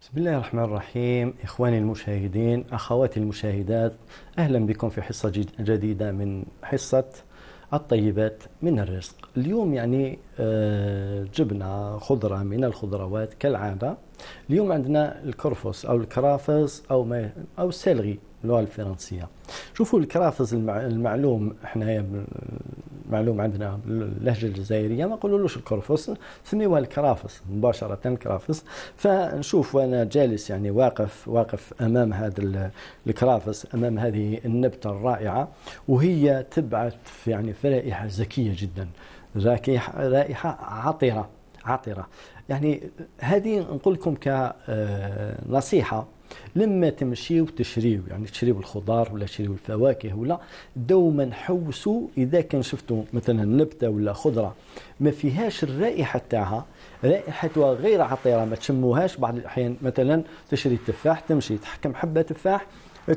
بسم الله الرحمن الرحيم إخواني المشاهدين أخواتي المشاهدات أهلا بكم في حصة جديدة من حصة الطيبات من الرزق اليوم يعني آه، جبنا خضرة من الخضروات كالعادة اليوم عندنا الكرفس أو الكرافس أو ما أو السلغي اللغة الفرنسية شوفوا الكرافس المعلوم احنا معلوم عندنا اللهجه الجزائرية ما نقولولوش الكرفس نسميوها الكرافس مباشرة الكرافس فنشوف وأنا جالس يعني واقف واقف أمام هذا الكرافس أمام هذه النبتة الرائعة وهي تبعث يعني في رائحة زكية جدا رائحة عطرة عطرة يعني هذه نقول لكم كنصيحه آه، لما تمشيو تشريو يعني تشريو الخضار ولا تشريو الفواكه ولا دوما حوسوا اذا كان شفتوا مثلا نبته ولا خضره ما فيهاش الرائحه تاعها رائحتها غير عطره ما تشموهاش بعض الاحيان مثلا تشري التفاح تمشي تحكم حبه تفاح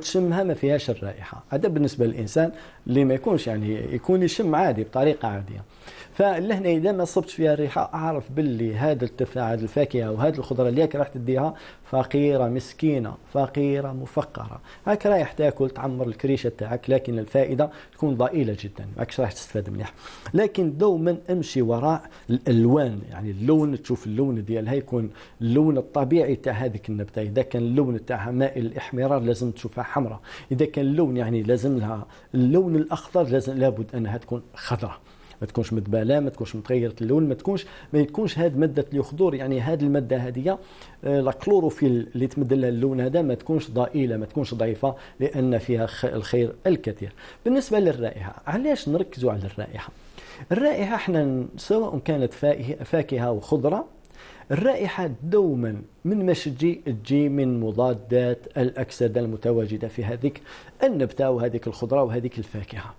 تشمها ما فيهاش الرائحه هذا بالنسبه للانسان اللي ما يكونش يعني يكون يشم عادي بطريقه عاديه فلهنا اذا ما صبتش فيها الريحه اعرف باللي هذا التفاعل الفاكهه وهذه الخضره اللي راح تديها فقيره مسكينه فقيره مفقره هاك رايح تاكل تعمر الكريشه تاعك لكن الفائده تكون ضئيله جدا ماكش راح تستفاد مليح لكن دوما امشي وراء الالوان يعني اللون تشوف اللون ديالها يكون اللون الطبيعي تاع هذيك النبته اذا كان اللون تاعها مائل الاحمرار لازم تشوفها حمراء اذا كان اللون يعني لازم لها اللون الاخضر لازم لابد انها تكون خضراء ما تكونش متباله ما تكونش متغيره اللون ما تكونش ما تكونش هذه ماده الخضور يعني هذه الماده هذه آه، لا كلوروفيل اللي تمد لها اللون هذا ما تكونش ضئيله ما تكونش ضعيفه لان فيها الخير الكثير بالنسبه للرائحه علاش نركزوا على الرائحه الرائحه احنا سواء كانت فاكهه وخضره الرائحة دوما من ما تجي تجي من مضادات الأكسدة المتواجدة في هذيك النبتة وهذيك الخضرة وهذيك الفاكهة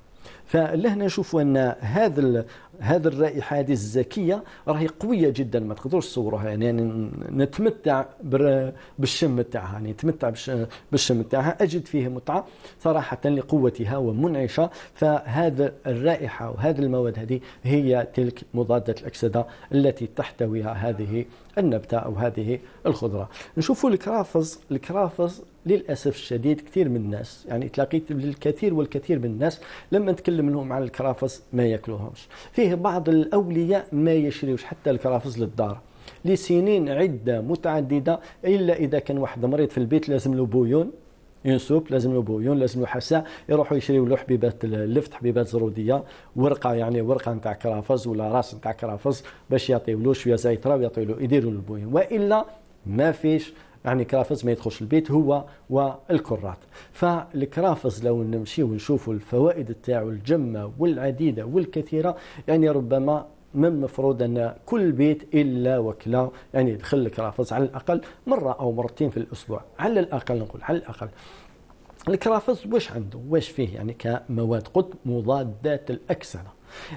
فلهنا نشوفوا ان هذا هذه الرائحه هذه الزكيه راهي قويه جدا ما تقدرش تصورها يعني, يعني نتمتع بالشم تاعها يعني نتمتع بالشم تاعها اجد فيه متعه صراحه لقوتها ومنعشه فهذا الرائحه وهذه المواد هذه هي تلك مضاده الاكسده التي تحتويها هذه النبته او هذه الخضره نشوفوا الكرافس الكرافس للاسف الشديد كثير من الناس يعني تلاقيت الكثير والكثير من الناس لما نتكلم لهم عن الكرافس ما ياكلوهمش في فيه بعض الأولياء ما يشريوش حتى الكرافز للدار لسنين عدة متعددة إلا إذا كان واحد مريض في البيت لازم له بويون ينسوب لازم له بويون لازم له حساء يروحوا يشريوا له حبيبات اللفت حبيبات زروديه ورقه يعني ورقه نتاع كرافز ولا راس نتاع كرافز باش يعطيو له شويه زيتره ويعطيو له يديروا له البويون والا ما فيش يعني كرافز ما يدخلش البيت هو والكرات فالكرافز لو نمشيو ونشوفوا الفوائد تاعو الجمه والعديده والكثيره يعني ربما من المفروض ان كل بيت الا وكلا يعني يدخل الكرافس على الاقل مره او مرتين في الاسبوع على الاقل نقول على الاقل الكرافس واش عنده واش فيه يعني كمواد قد مضادات الاكسده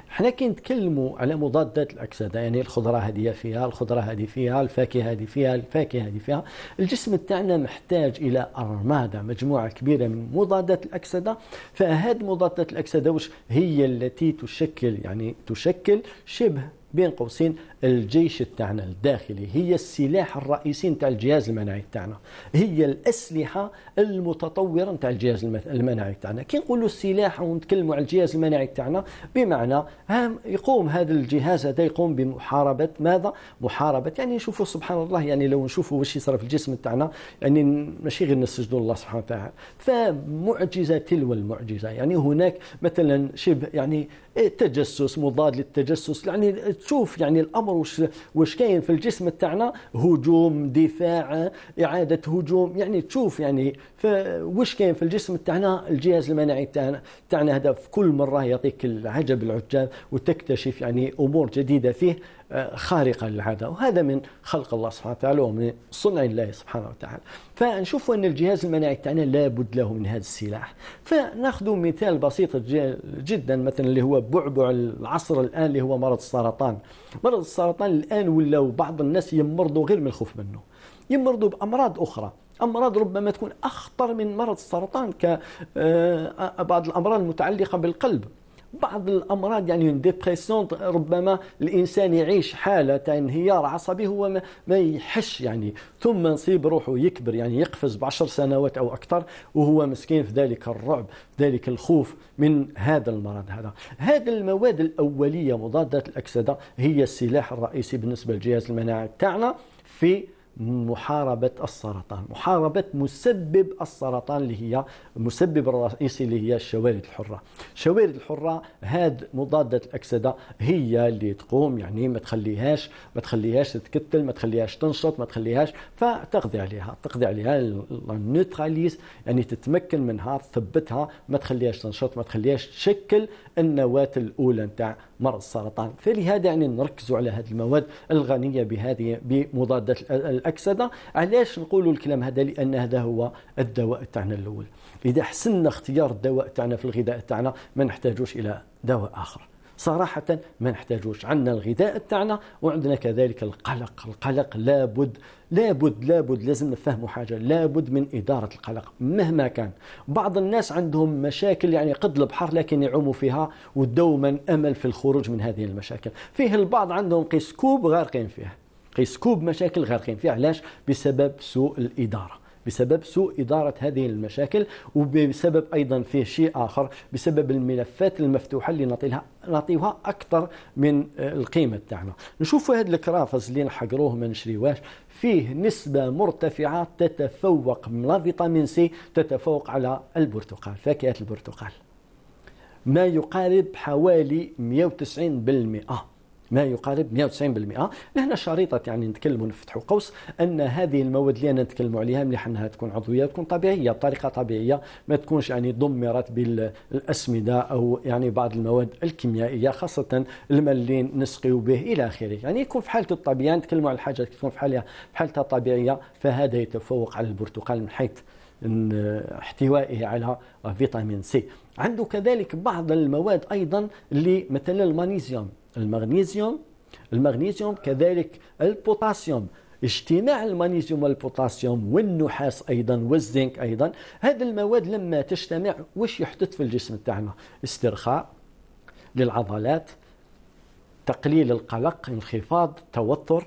حنا كي نتكلموا على مضادات الاكسده يعني الخضره هذه فيها الخضره هذه فيها الفاكهه هذه فيها الفاكهه هذه فيها الجسم تاعنا محتاج الى ارماده مجموعه كبيره من مضادات الاكسده فهذه مضادات الاكسده واش هي التي تشكل يعني تشكل شبه بين قوسين الجيش تاعنا الداخلي هي السلاح الرئيسي نتاع الجهاز المناعي تاعنا هي الاسلحه المتطوره نتاع الجهاز المناعي تاعنا كي نقولوا السلاح ونتكلموا على الجهاز المناعي تاعنا بمعنى هام يقوم هذا الجهاز هذا يقوم بمحاربه ماذا محاربه يعني نشوفوا سبحان الله يعني لو نشوفوا واش يصرى في الجسم تاعنا يعني ماشي غير نسجدوا الله سبحانه وتعالى فمعجزه تلو المعجزه يعني هناك مثلا شبه يعني إيه، تجسس مضاد للتجسس يعني تشوف يعني الامر الامر وش, وش كاين في الجسم تاعنا هجوم دفاع اعاده هجوم يعني تشوف يعني وش كاين في الجسم تاعنا الجهاز المناعي تاعنا تاعنا هذا في كل مره يعطيك العجب العجاب وتكتشف يعني امور جديده فيه خارقة للعادة وهذا من خلق الله سبحانه وتعالى ومن صنع الله سبحانه وتعالى فنشوف أن الجهاز المناعي تاعنا لابد له من هذا السلاح فناخذ مثال بسيط جدا مثلا اللي هو بعبع العصر الآن اللي هو مرض السرطان مرض السرطان الآن ولاو بعض الناس يمرضوا غير من الخوف منه يمرضوا بأمراض أخرى امراض ربما تكون اخطر من مرض السرطان كبعض آه، الامراض المتعلقه بالقلب بعض الامراض يعني ديبريسيون ربما الانسان يعيش حاله تاع انهيار عصبي هو ما, ما يحش يعني ثم نصيب روحه يكبر يعني يقفز بعشر سنوات او اكثر وهو مسكين في ذلك الرعب في ذلك الخوف من هذا المرض هذا هذه المواد الاوليه مضادات الاكسده هي السلاح الرئيسي بالنسبه للجهاز المناعي تاعنا في محاربة السرطان محاربة مسبب السرطان اللي هي المسبب الرئيسي اللي هي الشوارد الحرة الشوارد الحرة هاد مضادة الأكسدة هي اللي تقوم يعني ما تخليهاش ما تخليهاش تتكتل ما تخليهاش تنشط ما تخليهاش فتقضي عليها تقضي عليها النيوتراليز يعني تتمكن منها تثبتها ما تخليهاش تنشط ما تخليهاش تشكل النواة الأولى نتاع مرض السرطان فلهذا يعني نركزوا على هذه المواد الغنية بهذه بمضادات الأكسدة علاش نقولوا الكلام هذا لأن هذا هو الدواء تاعنا الأول إذا حسننا اختيار الدواء تاعنا في الغذاء تاعنا ما نحتاجوش إلى دواء آخر صراحة ما نحتاجوش عندنا الغذاء تاعنا وعندنا كذلك القلق القلق لابد لابد لابد لازم نفهموا حاجة لابد من إدارة القلق مهما كان بعض الناس عندهم مشاكل يعني قد البحر لكن يعوموا فيها ودوما أمل في الخروج من هذه المشاكل فيه البعض عندهم قيس كوب غارقين فيه قيس كوب مشاكل غارقين فيه علاش بسبب سوء الإدارة بسبب سوء إدارة هذه المشاكل وبسبب أيضا فيه شيء آخر بسبب الملفات المفتوحة اللي نعطيها نعطيوها أكثر من آه، القيمة تاعنا نشوفوا هذا الكرافز اللي نحقروه ما نشريوهاش فيه نسبة مرتفعة تتفوق من فيتامين سي تتفوق على البرتقال فاكهة البرتقال ما يقارب حوالي 190% ما يقارب 190% لهنا شريطة يعني نتكلموا نفتحوا قوس أن هذه المواد اللي أنا نتكلموا عليها مليح أنها تكون عضوية تكون طبيعية بطريقة طبيعية ما تكونش يعني دمرت بالأسمدة أو يعني بعض المواد الكيميائية خاصة الماء اللي نسقيو به إلى آخره يعني يكون في حالته الطبيعية نتكلموا على الحاجة تكون في حالها في حالتها الطبيعية فهذا يتفوق على البرتقال من حيث احتوائه على فيتامين سي عنده كذلك بعض المواد أيضا اللي مثلا المغنيسيوم المغنيسيوم المغنيسيوم كذلك البوتاسيوم اجتماع المغنيسيوم والبوتاسيوم والنحاس ايضا والزنك ايضا هذه المواد لما تجتمع وش يحدث في الجسم تاعنا استرخاء للعضلات تقليل القلق انخفاض توتر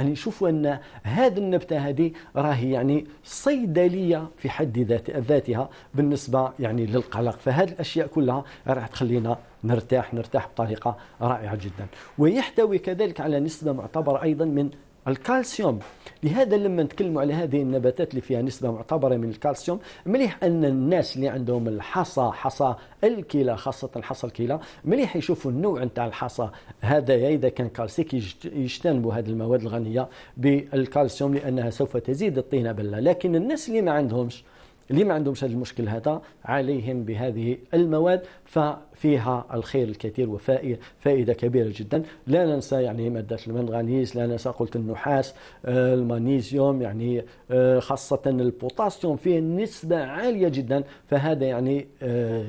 يعني شوفوا أن هذه النبتة هذه راهي يعني صيدلية في حد ذات ذاتها بالنسبة يعني للقلق فهذه الأشياء كلها راح تخلينا نرتاح نرتاح بطريقة رائعة جدا ويحتوي كذلك على نسبة معتبرة أيضا من الكالسيوم لهذا لما نتكلموا على هذه النباتات اللي فيها نسبة معتبرة من الكالسيوم مليح أن الناس اللي عندهم الحصى حصى الكلى خاصة حصى الكلى مليح يشوفوا النوع نتاع الحصى هذا إذا كان كالسيك يجتنبوا هذه المواد الغنية بالكالسيوم لأنها سوف تزيد الطينة بلة لكن الناس اللي ما عندهمش اللي ما عندهمش هذا المشكل هذا عليهم بهذه المواد ففيها الخير الكثير وفائدة كبيرة جدا لا ننسى يعني مادة المنغنيز لا ننسى قلت النحاس آه، المغنيسيوم يعني آه، خاصة البوتاسيوم فيه نسبة عالية جدا فهذا يعني آه،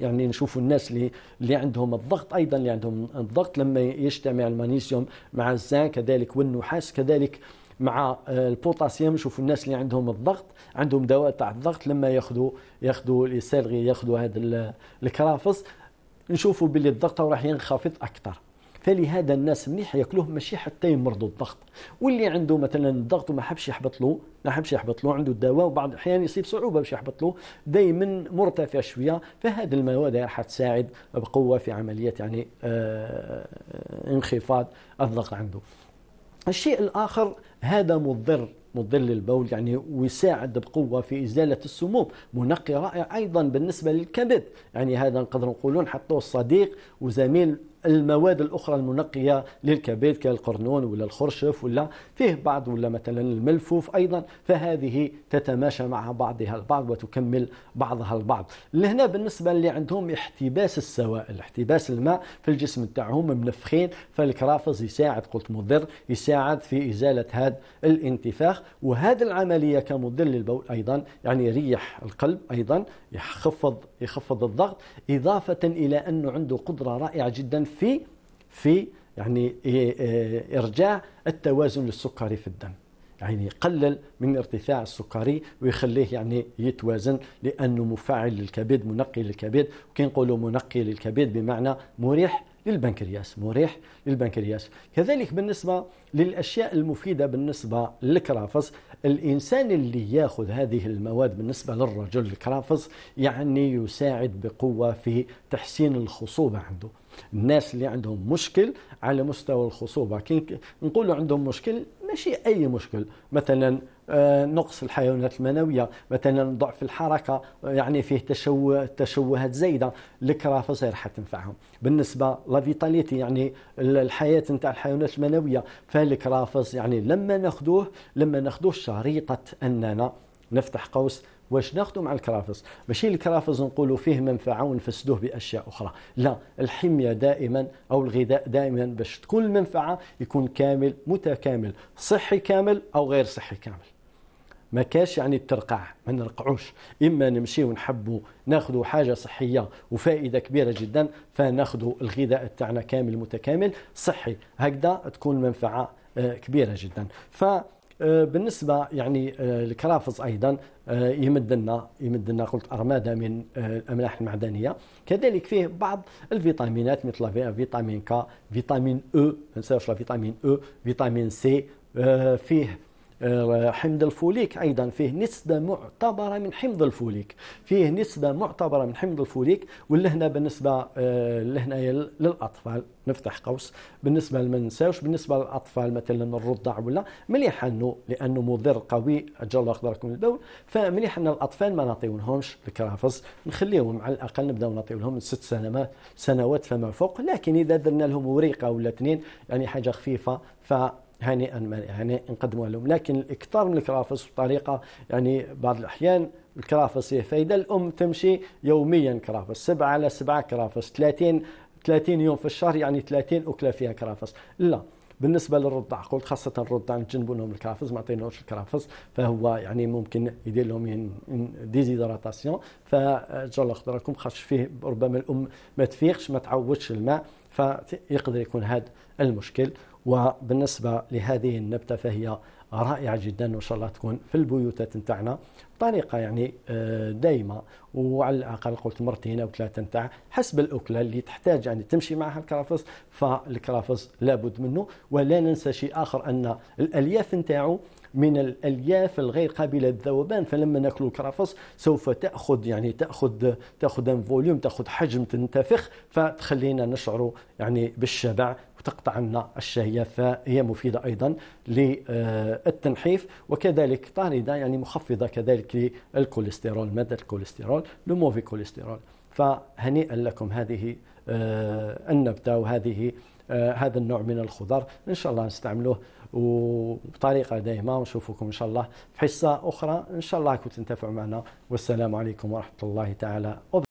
يعني نشوف الناس اللي اللي عندهم الضغط أيضا اللي عندهم الضغط لما يجتمع المغنيسيوم مع الزان كذلك والنحاس كذلك مع آه، البوتاسيوم شوفوا الناس اللي عندهم الضغط عندهم دواء تاع الضغط لما ياخذوا ياخذوا السالغي ياخذوا هذا الكرافس نشوفوا باللي الضغط راح ينخفض اكثر فلهذا الناس مليح ياكلوه ماشي حتى يمرضوا الضغط واللي عنده مثلا الضغط وما حبش يحبط له ما حبش يحبط له عنده الدواء وبعض الاحيان يصيب صعوبه باش يحبط له دائما مرتفع شويه فهذه المواد راح تساعد بقوه في عمليه يعني آه، آه، انخفاض الضغط عنده الشيء الاخر هذا مضر مضل البول يعني ويساعد بقوه في ازاله السموم منقي رائع ايضا بالنسبه للكبد يعني هذا نقدر نقولون حطوه الصديق وزميل المواد الاخرى المنقيه للكبد كالقرنون ولا الخرشف ولا فيه بعض ولا مثلا الملفوف ايضا فهذه تتماشى مع بعضها البعض وتكمل بعضها البعض لهنا بالنسبه اللي عندهم احتباس السوائل احتباس الماء في الجسم تاعهم منفخين فالكرافس يساعد قلت مضر يساعد في ازاله هذا الانتفاخ وهذه العمليه كمضر للبول ايضا يعني يريح القلب ايضا يخفض يخفض الضغط اضافه الى انه عنده قدره رائعه جدا في في يعني إيه، إيه، إرجاع التوازن السكري في الدم يعني يقلل من ارتفاع السكري ويخليه يعني يتوازن لانه مفعل للكبد منقي للكبد وكي نقولوا منقي للكبد بمعنى مريح للبنكرياس مريح للبنكرياس كذلك بالنسبة للأشياء المفيدة بالنسبة للكرافس الإنسان اللي يأخذ هذه المواد بالنسبة للرجل الكرافس يعني يساعد بقوة في تحسين الخصوبة عنده الناس اللي عندهم مشكل على مستوى الخصوبة كي نقولوا عندهم مشكل ماشي أي مشكل مثلا آه، نقص الحيوانات المنويه مثلا ضعف الحركه يعني فيه تشوه تشوهات زايده الكرافس راح تنفعهم بالنسبه لا فيتاليتي يعني الحياه نتاع الحيوانات المنويه فالكرافس يعني لما ناخذوه لما ناخذوه شريطه اننا نفتح قوس واش ناخذوا مع الكرافس ماشي الكرافس نقولوا فيه منفعه ونفسدوه باشياء اخرى لا الحميه دائما او الغذاء دائما باش تكون المنفعه يكون كامل متكامل صحي كامل او غير صحي كامل ما كاش يعني الترقع ما نرقعوش اما نمشيو نحبوا ناخذوا حاجه صحيه وفائده كبيره جدا فناخذوا الغذاء تاعنا كامل متكامل صحي هكذا تكون منفعه آه، كبيره جدا ف آه، بالنسبه يعني الكرافس آه، ايضا يمد لنا يمد لنا قلت ارماده من الاملاح المعدنيه كذلك فيه بعض الفيتامينات مثل فيتامين كا فيتامين او ما فيتامين او فيتامين سي فيه آه، حمض الفوليك أيضا فيه نسبة معتبرة من حمض الفوليك فيه نسبة معتبرة من حمض الفوليك واللي بالنسبة آه، لهنايا للأطفال نفتح قوس بالنسبة ما ننساوش بالنسبة للأطفال مثلا الرضع ولا مليح أنه لأنه مضر قوي أجل الله يقدر البول فمليح أن الأطفال ما نعطيولهمش الكرافس نخليهم على الأقل نبداو نعطيولهم من ست سنوات سنوات فما فوق لكن إذا درنا لهم وريقة ولا اثنين يعني حاجة خفيفة ف هنيئا هنيئا نقدموها لهم لكن الاكثار من الكرافس بطريقه يعني بعض الاحيان الكرافس هي فايده الام تمشي يوميا كرافس سبعه على سبعه كرافس 30 30 يوم في الشهر يعني 30 اكله فيها كرافس لا بالنسبه للرضع قلت خاصه الرضع نجنبوا لهم الكرافس ما نعطيهمش الكرافس فهو يعني ممكن يدير لهم ديزيدراتاسيون فجل الله قدركم خاطش فيه ربما الام ما تفيقش ما تعوضش الماء فيقدر يكون هذا المشكل وبالنسبة لهذه النبتة فهي رائعة جدا وإن شاء الله تكون في البيوتات نتاعنا بطريقة يعني آه، دايمة وعلى الأقل قلت مرتين أو ثلاثة نتاع حسب الأكلة اللي تحتاج يعني تمشي معها الكرافس فالكرافس لابد منه ولا ننسى شيء آخر أن الألياف نتاعو من الالياف الغير قابله للذوبان فلما ناكلوا الكرفس سوف تاخذ يعني تاخذ تاخذ فوليوم تاخذ حجم تنتفخ فتخلينا نشعر يعني بالشبع وتقطع لنا الشهية فهي مفيدة أيضا للتنحيف وكذلك طاردة يعني مخفضة كذلك للكوليسترول مادة الكوليسترول لو موفي كوليسترول فهنيئا لكم هذه آه، النبتة وهذه آه، هذا النوع من الخضر ان شاء الله نستعملوه وبطريقه دائمه ونشوفكم ان شاء الله في حصه اخرى ان شاء الله كنتوا تنتفعوا معنا والسلام عليكم ورحمه الله تعالى وبركاته